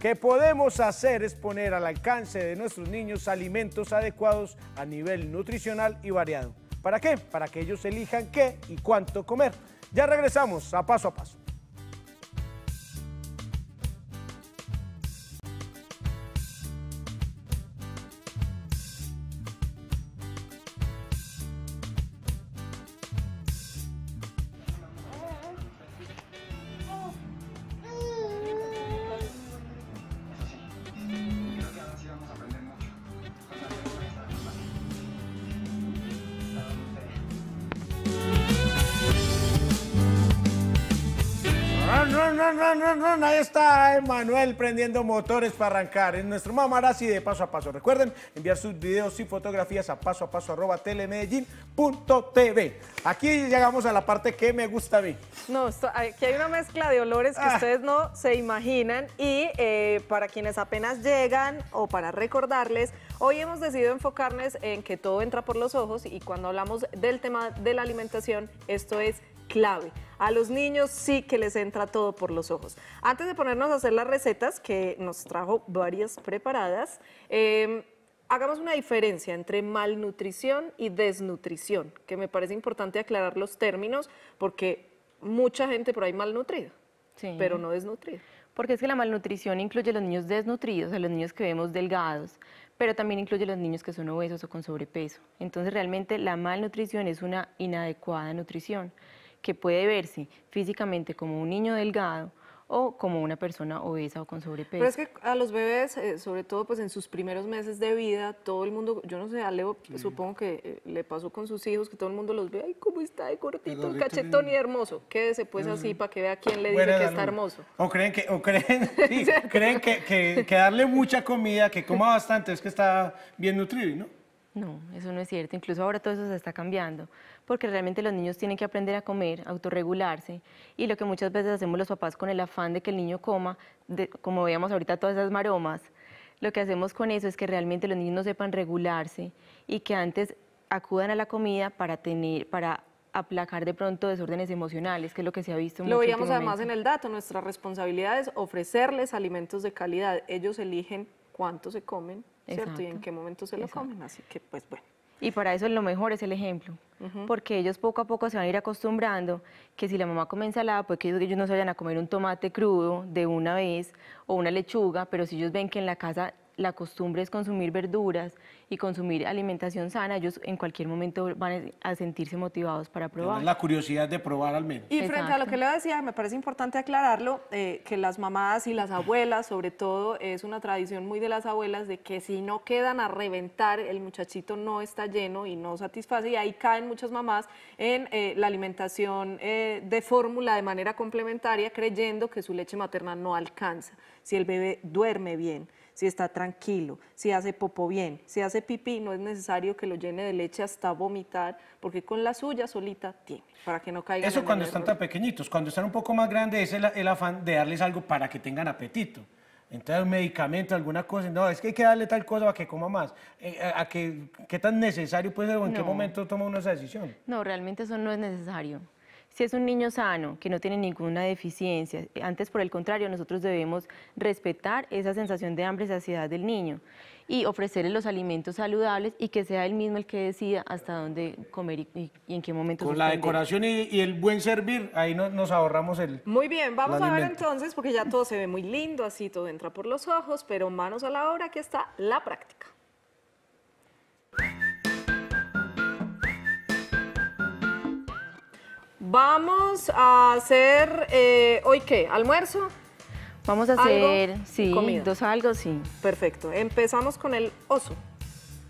que podemos hacer es poner al alcance de nuestros niños alimentos adecuados a nivel nutricional y variado. ¿Para qué? Para que ellos elijan qué y cuánto comer. Ya regresamos a paso a paso. No, no, Ahí está Emanuel prendiendo motores para arrancar. En nuestro mamarazzi de paso a paso. Recuerden enviar sus videos y fotografías a paso a paso arroba Aquí llegamos a la parte que me gusta a mí. No, aquí hay una mezcla de olores que ah. ustedes no se imaginan. Y eh, para quienes apenas llegan o para recordarles, hoy hemos decidido enfocarnos en que todo entra por los ojos. Y cuando hablamos del tema de la alimentación, esto es clave. A los niños sí que les entra todo por los ojos. Antes de ponernos a hacer las recetas, que nos trajo varias preparadas, em, hagamos una diferencia entre malnutrición y desnutrición, que me parece importante aclarar los términos porque mucha gente por ahí malnutrida, pero no desnutrida. Porque es que la malnutrición incluye a los niños desnutridos, a los niños que vemos delgados, pero también incluye a los niños que son obesos o con sobrepeso. Entonces realmente la malnutrición es una inadecuada nutrición que puede verse físicamente como un niño delgado o como una persona obesa o con sobrepeso. Pero es que a los bebés, eh, sobre todo pues en sus primeros meses de vida, todo el mundo, yo no sé, a supongo que eh, le pasó con sus hijos, que todo el mundo los ve, ay, cómo está de cortito, el cachetón y hermoso. Quédese pues así para que vea quién le diga dice que está hermoso. O creen que, o creen, creen que, que, darle mucha comida, que coma bastante, es que está bien nutrido, ¿no? No, eso no es cierto. Incluso ahora todo eso se está cambiando porque realmente los niños tienen que aprender a comer, autorregularse, y lo que muchas veces hacemos los papás con el afán de que el niño coma, como veíamos ahorita todas esas maromas, lo que hacemos con eso es que realmente los niños no sepan regularse y que antes acudan a la comida para tener, para aplacar de pronto desórdenes emocionales, que es lo que se ha visto. Lo veíamos además en el dato, nuestra responsabilidad es ofrecerles alimentos de calidad. Ellos eligen cuánto se comen, ¿cierto? Y en qué momento se lo comen. Así que, pues bueno. Y para eso lo mejor es el ejemplo, porque ellos poco a poco se van a ir acostumbrando que si la mamá come ensalada, pues que ellos, ellos no se vayan a comer un tomate crudo de una vez o una lechuga, pero si ellos ven que en la casa la costumbre es consumir verduras y consumir alimentación sana, ellos en cualquier momento van a sentirse motivados para probar. La curiosidad de probar al menos. Y frente a lo que le decía, me parece importante aclararlo, eh, que las mamás y las abuelas, sobre todo, es una tradición muy de las abuelas de que si no quedan a reventar, el muchachito no está lleno y no satisface, y ahí caen muchas mamás en eh, la alimentación eh, de fórmula de manera complementaria, creyendo que su leche materna no alcanza. Si el bebé duerme bien, si está tranquilo, si hace popo bien, si hace pipí no es necesario que lo llene de leche hasta vomitar, porque con la suya solita tiene, para que no caiga. Eso cuando están tan pequeñitos, cuando están un poco más grandes es el, afán de darles algo para que tengan apetito. Entonces, un medicamento, alguna cosa, no, es que hay que darle tal cosa para que coma más. Eh, eh, a, que, ¿Qué tan necesario puede ser en qué momento toma una esa decisión? No, realmente eso no es necesario. Si es un niño sano, que no tiene ninguna deficiencia, antes por el contrario, nosotros debemos respetar esa sensación de hambre y saciedad del niño y ofrecerle los alimentos saludables y que sea él mismo el que decida hasta dónde comer y, en qué momento. Con la decoración y, el buen servir, ahí nos ahorramos el. Muy bien, vamos a ver entonces, porque ya todo se ve muy lindo, así todo entra por los ojos, pero manos a la obra, aquí está la práctica. Vamos a hacer, eh, ¿hoy qué? ¿Almuerzo? Vamos a hacer ¿Algo? sí, algo, sí. Perfecto. Empezamos con el oso.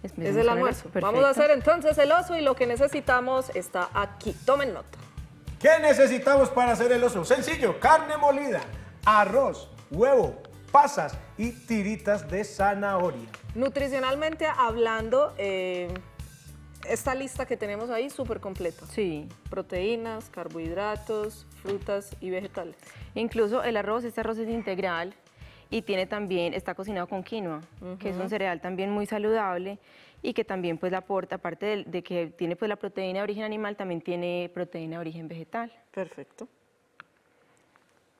Es, el almuerzo. Vamos a hacer entonces el oso y lo que necesitamos está aquí. Tomen nota. ¿Qué necesitamos para hacer el oso? Sencillo, carne molida, arroz, huevo, pasas y tiritas de zanahoria. Nutricionalmente hablando, eh, esta lista que tenemos ahí súper completa. Sí. Proteínas, carbohidratos, frutas y vegetales. Incluso el arroz, este arroz es integral y tiene también, está cocinado con quinoa, que es un cereal también muy saludable y que también pues aporta, aparte de, que tiene pues la proteína de origen animal, también tiene proteína de origen vegetal. Perfecto.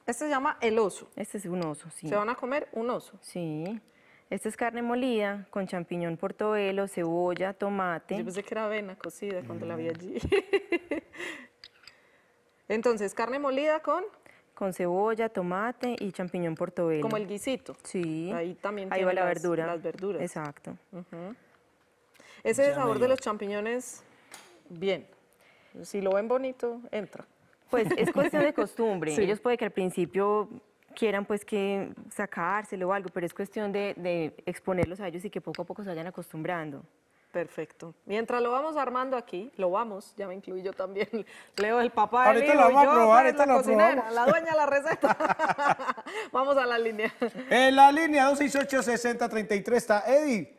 Este se llama el oso. Este es un oso, sí. ¿Se van a comer un oso? Sí. Esta es carne molida con champiñón portobelo, cebolla, tomate. Yo pensé que era avena cocida cuando la vi mm. allí. Entonces, carne molida con con cebolla, tomate y champiñón portobello. Como el guisito. Sí. Ahí también Ahí va la verdura. Las verduras. Exacto. Ese sabor de los champiñones, bien. Si lo ven bonito, entra. Pues es cuestión de costumbre. Ellos puede que al principio quieran pues que sacárselo o algo, pero es cuestión de, de exponerlos a ellos y que poco a poco se vayan acostumbrando. Perfecto. Mientras lo vamos armando aquí, lo vamos, ya me incluyo yo también, Leo el papá Ahorita lo vamos a probar, la La dueña la receta. vamos a la línea. En la línea 268-6033 está Eddie.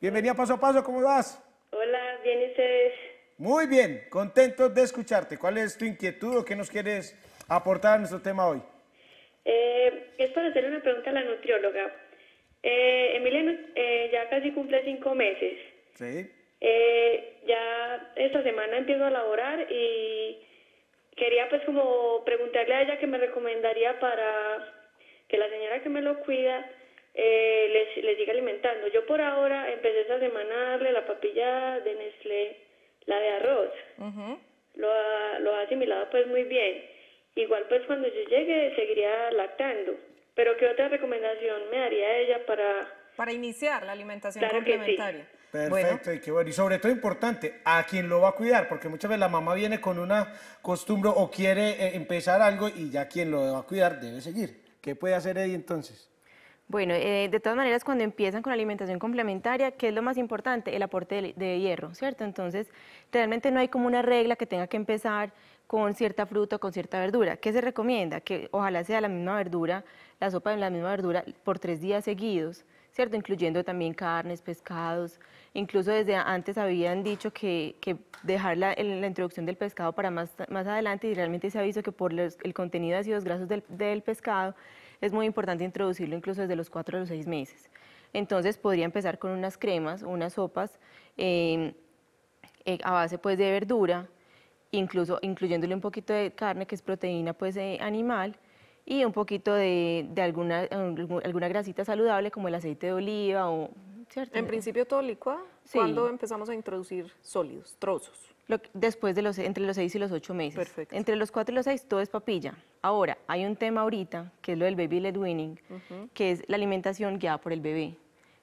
Bienvenida Paso a Paso, ¿cómo vas? Hola, bien, ¿y ustedes? Muy bien, contento de escucharte. ¿Cuál es tu inquietud o qué nos quieres aportar a nuestro tema hoy? Eh, es para hacerle una pregunta a la nutrióloga. Eh, eh ya casi cumple cinco meses Sí. Eh, ya esta semana empiezo a laborar y quería pues como preguntarle a ella que me recomendaría para que la señora que me lo cuida eh, les, siga alimentando. Yo por ahora empecé esta semana a darle la papilla de Nestlé, la de arroz. lo, ha, lo ha asimilado pues muy bien. Igual pues cuando yo llegue seguiría lactando. Pero ¿qué otra recomendación me haría ella para... Para iniciar la alimentación claro complementaria. Perfecto, y qué bueno. Y sobre todo importante, a quién lo va a cuidar, porque muchas veces la mamá viene con una costumbre o quiere eh, empezar algo y ya quien lo va a cuidar debe seguir. ¿Qué puede hacer Eddie entonces? Bueno, eh, de todas maneras, cuando empiezan con alimentación complementaria, ¿qué es lo más importante? El aporte de, de, hierro, ¿cierto? Entonces, realmente no hay como una regla que tenga que empezar con cierta fruta o con cierta verdura. ¿Qué se recomienda? Que ojalá sea la misma verdura, la sopa de la misma verdura por tres días seguidos Incluyendo también carnes, pescados. Incluso desde antes habían dicho que, que dejar la, introducción del pescado para más, más adelante y realmente se ha visto que por el contenido de ácidos grasos del, pescado es muy importante introducirlo incluso desde los 4 a los 6 meses. Entonces podría empezar con unas cremas, unas sopas em, eh, a base pues, de verdura, incluso incluyéndole un poquito de carne, que es proteína pues, eh, animal, y un poquito de, alguna, alguna grasita saludable como el aceite de oliva o... ¿cierto? En principio todo licuado, cuando empezamos a introducir sólidos, trozos? después de los, entre los 6 y los 8 meses. Entre los 4 y los 6 todo es papilla. Ahora, hay un tema ahorita, que es lo del baby led weaning, que es la alimentación guiada por el bebé.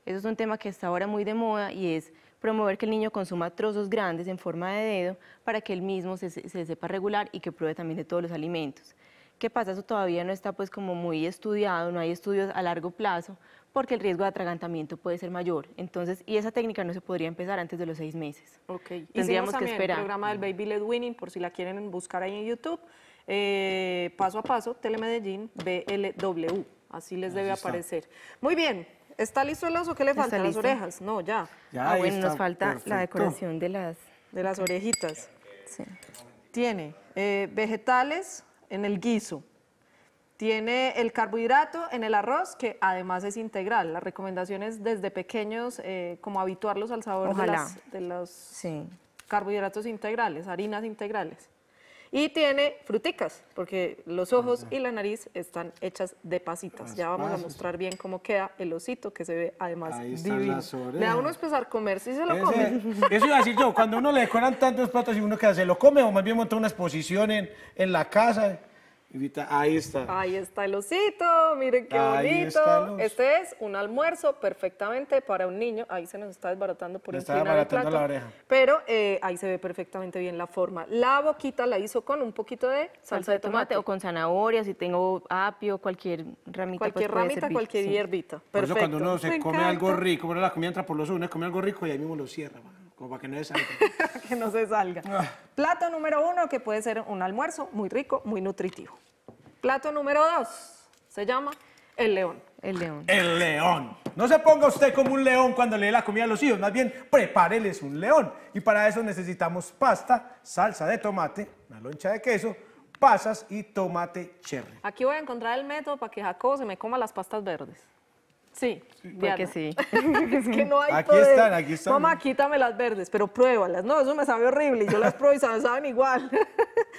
Eso es un tema que está ahora muy de moda y es promover que el niño consuma trozos grandes en forma de dedo para que él mismo se, sepa regular y que pruebe también de todos los alimentos. ¿Qué pasa? Eso todavía no está pues como muy estudiado, no hay estudios a largo plazo, porque el riesgo de atragantamiento puede ser mayor. Entonces, y esa técnica no se podría empezar antes de los seis meses. Ok. Tendríamos que esperar. el programa del Baby Led Winning, por si la quieren buscar ahí en YouTube. Eh, paso a paso, Telemedellín, BLW. Así les ah, debe aparecer. Muy bien. ¿Está listo el oso? ¿Qué le faltan las orejas? No, ya. ya ah, bueno, nos falta la decoración de las... De las orejitas. Sí. Tiene eh, vegetales, en el guiso. Tiene el carbohidrato en el arroz, que además es integral. La recomendación es desde pequeños eh, como habituarlos al sabor de, los carbohidratos integrales, harinas integrales. Y tiene fruticas, porque los ojos y la nariz están hechas de pasitas. Ya vamos a mostrar bien cómo queda el osito, que se ve además Ahí divino. Le da uno empezar a comer si se lo come. Eso iba a decir yo, cuando uno le decoran tantos platos y uno queda, se lo come o más bien montó una exposición en la casa ahí está. Ahí está el osito, miren qué bonito. Este es un almuerzo perfectamente para un niño. Ahí se nos está desbaratando por está el plato, Pero eh, ahí se ve perfectamente bien la forma. La boquita la hizo con un poquito de salsa, de, tomate, o con zanahoria, si tengo apio, cualquier ramita. Pues, cualquier ramita, cualquier hierbita. Por eso cuando uno se come algo rico, bueno, la comida entra por los ojos, uno come algo rico y ahí mismo lo cierra para que no se salga. que no se salga. Ah. Plato número uno, que puede ser un almuerzo muy rico, muy nutritivo. Plato número dos, se llama el león. El león. El león. No se ponga usted como un león cuando le dé la comida a los hijos, más bien prepáreles un león. Y para eso necesitamos pasta, salsa de tomate, una loncha de queso, pasas y tomate cherry. Aquí voy a encontrar el método para que Jacobo se me coma las pastas verdes. Sí, que sí. es que no hay Aquí están, aquí están. Mamá, quítame las verdes, pero pruébalas. No, eso me sabe horrible. Yo las pruebo y saben igual.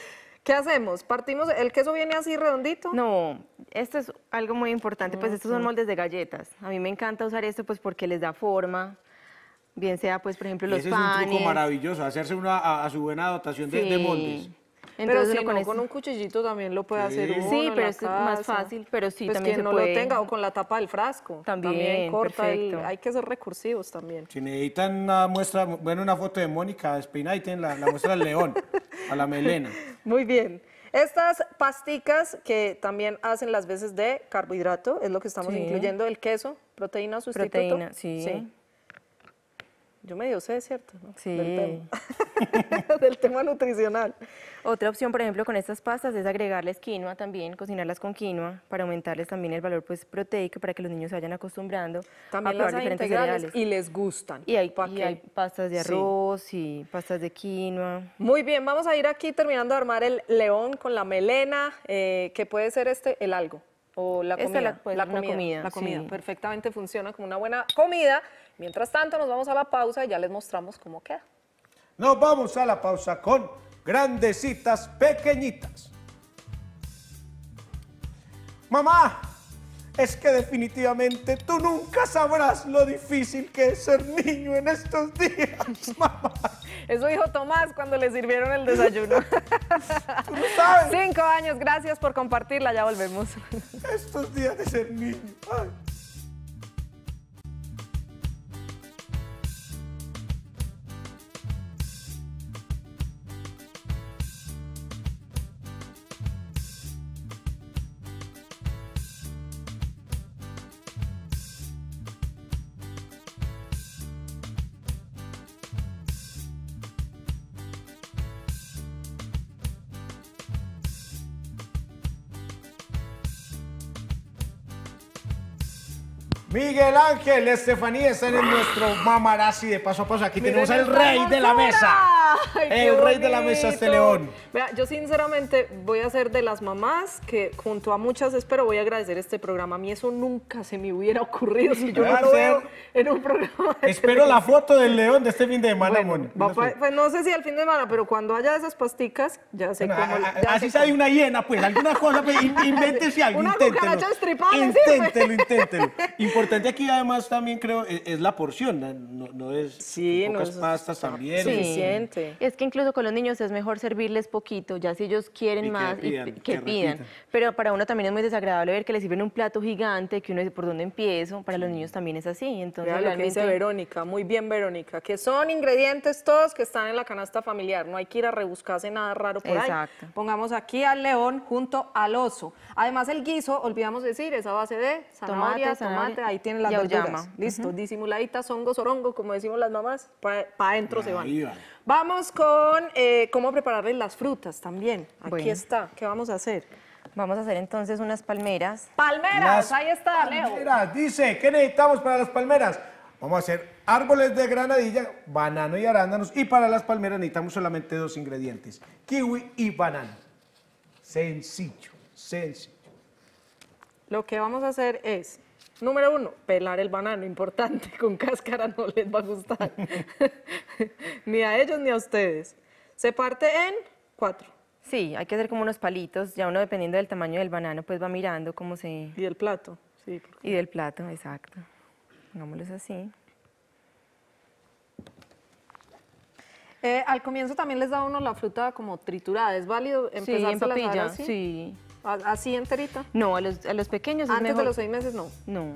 ¿Qué hacemos? ¿Partimos? ¿El queso viene así redondito? No, esto es algo muy importante. Pues ah, estos son moldes de galletas. A mí me encanta usar esto pues porque les da forma. Bien sea, pues, por ejemplo, los Ese es un truco maravilloso, hacerse una a, su buena dotación de moldes pero si con, con un cuchillito también lo puede hacer Sí, pero es más fácil, pero sí pues también no lo tenga o con la tapa del frasco. También, corta hay que ser recursivos también. Si necesitan una muestra, bueno, una foto de Mónica Espina y tienen la, muestra del león, a la melena. Muy bien. Estas pasticas que también hacen las veces de carbohidrato, es lo que estamos incluyendo, el queso, proteína sustituto. Proteína, sí. Yo medio sé, ¿cierto? Sí. Del tema. Del tema nutricional. Otra opción, por ejemplo, con estas pastas es agregarles quinoa también, cocinarlas con quinoa para aumentarles también el valor pues, proteico para que los niños se vayan acostumbrando a probar las diferentes cereales. Y les gustan. Y hay, hay pastas de arroz y pastas de quinoa. Muy bien, vamos a ir aquí terminando de armar el león con la melena, eh, que puede ser este el algo. O la comida. La, la, comida, La comida. Perfectamente funciona como una buena comida. Mientras tanto, nos vamos a la pausa y ya les mostramos cómo queda. Nos vamos a la pausa con grandecitas, pequeñitas. Mamá, es que definitivamente tú nunca sabrás lo difícil que es ser niño en estos días, mamá. Eso dijo Tomás cuando le sirvieron el desayuno. Cinco años, gracias por compartirla, ya volvemos. Estos días de ser niño. Miguel Ángel, Estefanía están en nuestro mamarazzi de paso a paso. Aquí tenemos al rey de la mesa el rey de la mesa este león. yo sinceramente voy a ser de las mamás que junto a muchas espero voy a agradecer este programa. A mí eso nunca se me hubiera ocurrido si yo no veo en un programa. espero la foto del león de este fin de semana, bueno, pues, pues no sé si al fin de semana, pero cuando haya esas pasticas, ya sé cómo. así sale una hiena, pues, alguna cosa, pues, invéntese algo. Una cucaracha Inténtelo, inténtelo. Importante aquí además también creo e, es, la porción, no, es sí, pocas es, pastas también. Sí es que incluso con los niños es mejor servirles poquito, ya si ellos quieren más, y, que, pidan. Pero para uno también es muy desagradable ver que les sirven un plato gigante, que uno dice, ¿por dónde empiezo? Para los niños también es así. Entonces, dice Verónica, muy bien Verónica, que son ingredientes todos que están en la canasta familiar, no hay que ir a rebuscarse nada raro por Exacto. Pongamos aquí al león junto al oso. Además el guiso, olvidamos decir, es a base de tomate, ahí tienen las dos. Llama. Listo, disimuladitas, como decimos las mamás, para adentro se van. Vamos con eh, cómo prepararles las frutas también. Aquí está. ¿Qué vamos a hacer? Vamos a hacer entonces unas palmeras. Palmeras, ahí está, Leo. Palmeras, dice, ¿qué necesitamos para las palmeras? Vamos a hacer árboles de granadilla, banano y arándanos. Y para las palmeras necesitamos solamente dos ingredientes, kiwi y banano. Sencillo, sencillo. Lo que vamos a hacer es Número uno, pelar el banano, importante, con cáscara no les va a gustar. ni a ellos ni a ustedes. Se parte en cuatro. Sí, hay que hacer como unos palitos, ya uno dependiendo del tamaño del banano, pues va mirando cómo se... Y el plato, sí. Y del plato, exacto. Pongámoslos así. Eh, al comienzo también les da uno la fruta como triturada, ¿es válido empezar sí, en papilla, Sí, ¿Así enterita? No, a los, a los pequeños Antes es de los seis meses no. No.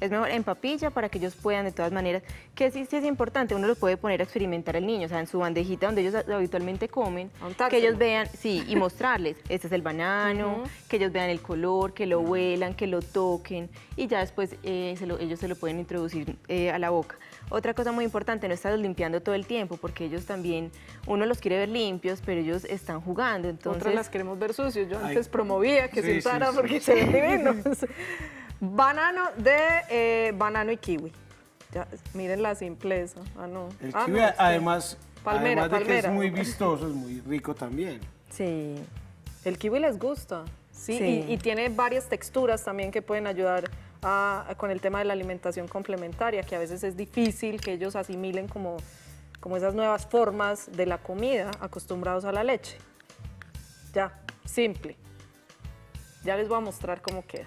Es mejor en papilla para que ellos puedan de todas maneras, que sí, es importante, uno lo puede poner a experimentar al niño, o sea, en su bandejita donde ellos habitualmente comen, que ellos vean, sí, y mostrarles, este es el banano, que ellos vean el color, que lo huelan, que lo toquen, y ya después eh, ellos se lo pueden introducir eh, a la boca. Otra cosa muy importante, no estado limpiando todo el tiempo, porque ellos también, uno los quiere ver limpios, pero ellos están jugando. Entonces... las queremos ver sucios. Yo antes promovía que se usara porque se ven divinos. Banano de eh, banano y kiwi. miren la simpleza. Ah, el ah, kiwi, además, de que es muy vistoso, es muy rico también. Sí. El kiwi les gusta. Sí, Y, y, tiene varias texturas también que pueden ayudar con el tema de la alimentación complementaria, que a veces es difícil que ellos asimilen como, como esas nuevas formas de la comida acostumbrados a la leche. Ya, simple. Ya les voy a mostrar cómo queda.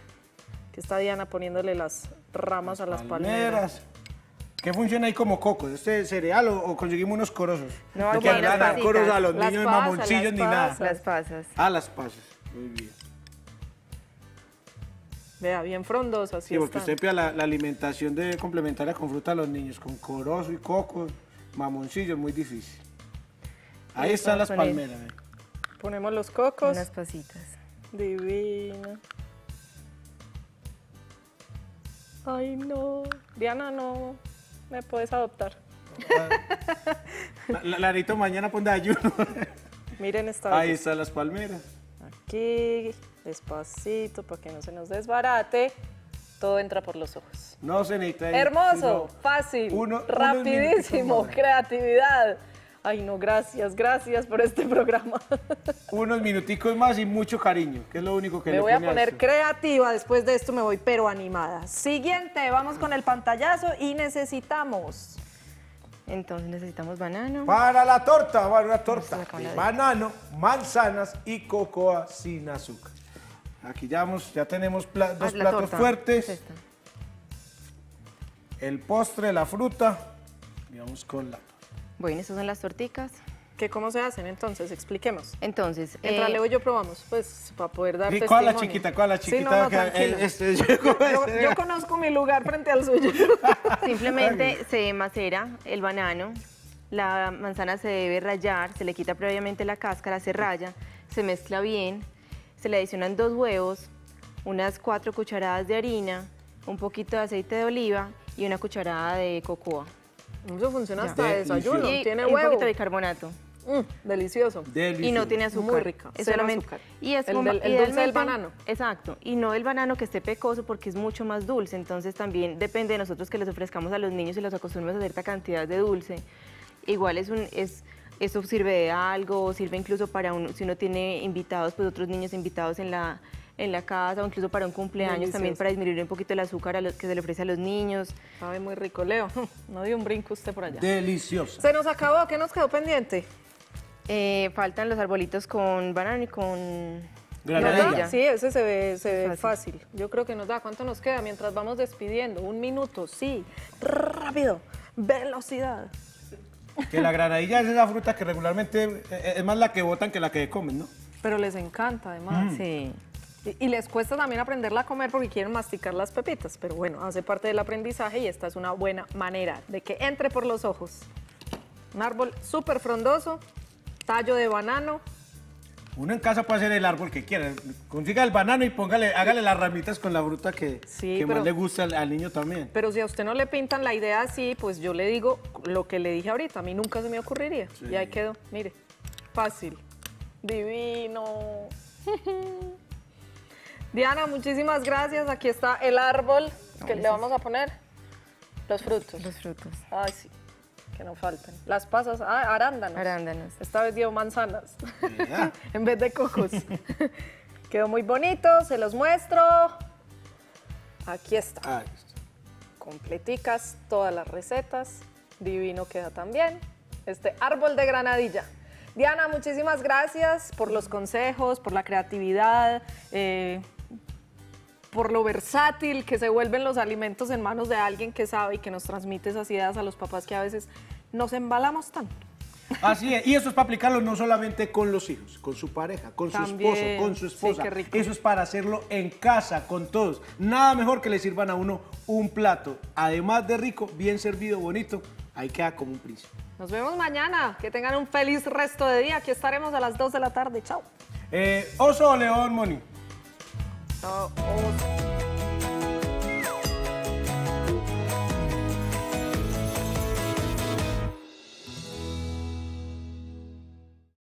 Aquí está Diana poniéndole las ramas a las palmeras. ¿Qué funciona ahí como coco? ¿Este cereal o, conseguimos unos corosos No, no no. coros a los niños pasas, mamoncillos ni nada. Las pasas. Ah, las pasas. Muy bien. Vea, bien frondoso, así Sí, porque usted vea, la, alimentación de complementaria con fruta a los niños, con corozo y coco, mamoncillo, es muy difícil. Ahí están las palmeras. Ponemos los cocos. Unas pasitas. Divino. Ay, no. Diana, no me puedes adoptar. Larito, mañana pon de ayuno. Miren, esta. Ahí están las palmeras. Aquí despacito para que no se nos desbarate. Todo entra por los ojos. No se necesita. Hermoso, fácil, uno, rapidísimo, creatividad. Ay, no, gracias, gracias por este programa. Unos minuticos más y mucho cariño, que es lo único que me le voy a poner creativa, después de esto me voy, pero animada. Siguiente, vamos con el pantallazo y necesitamos... Entonces necesitamos banano. Para la torta, para una torta. Banano, manzanas y cocoa sin azúcar. Aquí ya, vamos, ya tenemos ah, dos platos fuertes. El postre, la fruta. Y vamos con la Bueno, esas son las torticas. ¿Qué, ¿Cómo se hacen entonces? Expliquemos. Entonces. Entra eh... yo probamos, pues, para poder dar ¿Y cuál la chiquita? ¿Cuál la chiquita? Eh, eh, este, yo, conozco mi lugar frente al suyo. Simplemente se macera el banano, la manzana se debe rayar, se le quita previamente la cáscara, se raya, se mezcla bien, se le adicionan dos huevos, unas cuatro cucharadas de harina, un poquito de aceite de oliva y una cucharada de cocoa. Eso funciona hasta desayuno, y tiene un poquito de bicarbonato. Mm, delicioso. Y no tiene azúcar. Muy rico. Es azúcar. Y es el, dulce del banano. Exacto. Y no el banano que esté pecoso porque es mucho más dulce. Entonces también depende de nosotros que les ofrezcamos a los niños y los acostumbramos a cierta cantidad de dulce. Igual es un es eso sirve de algo, sirve incluso para uno, si uno tiene invitados, pues otros niños invitados en la, en la casa o incluso para un cumpleaños también para disminuir un poquito el azúcar que se le ofrece a los niños. Sabe muy rico, Leo. No dio un brinco usted por allá. Delicioso. Se nos acabó, ¿qué nos quedó pendiente? Eh, faltan los arbolitos con banano y con... Granadilla. Sí, ese se ve, se ve fácil. Yo creo que nos da. ¿Cuánto nos queda mientras vamos despidiendo? Un minuto, sí. Rápido. Velocidad. Que la granadilla es una fruta que regularmente eh, eh, es más la que botan que la que comen, ¿no? Pero les encanta, además. Sí. Y, les cuesta también aprenderla a comer porque quieren masticar las pepitas, pero bueno, hace parte del aprendizaje y esta es una buena manera de que entre por los ojos. Un árbol súper frondoso, tallo de banano, uno en casa puede hacer el árbol que quiera. Consiga el banano y póngale, hágale las ramitas con la fruta que, más le gusta al, niño también. Pero si a usted no le pintan la idea así, pues yo le digo lo que le dije ahorita. A mí nunca se me ocurriría. Y ahí quedó. Mire, fácil, divino. Diana, muchísimas gracias. Aquí está el árbol que le vamos a poner. Los frutos. Los frutos. Ay, sí no faltan. Las pasas, ah, arándanos. Esta vez dio manzanas en vez de cocos. Quedó muy bonito, se los muestro. Aquí está. Ah, Completicas todas las recetas. Divino queda también. Este árbol de granadilla. Diana, muchísimas gracias por los consejos, por la creatividad. Eh, por lo versátil que se vuelven los alimentos en manos de alguien que sabe y que nos transmite esas ideas a los papás que a veces nos embalamos tanto. Así es, y eso es para aplicarlo no solamente con los hijos, con su pareja, con su esposo, con su esposa. eso es para hacerlo en casa, con todos. Nada mejor que le sirvan a uno un plato, además de rico, bien servido, bonito, ahí queda como un príncipe. Nos vemos mañana, que tengan un feliz resto de día, aquí estaremos a las 2 de la tarde, chao. Eh, oso león, Moni. uh, all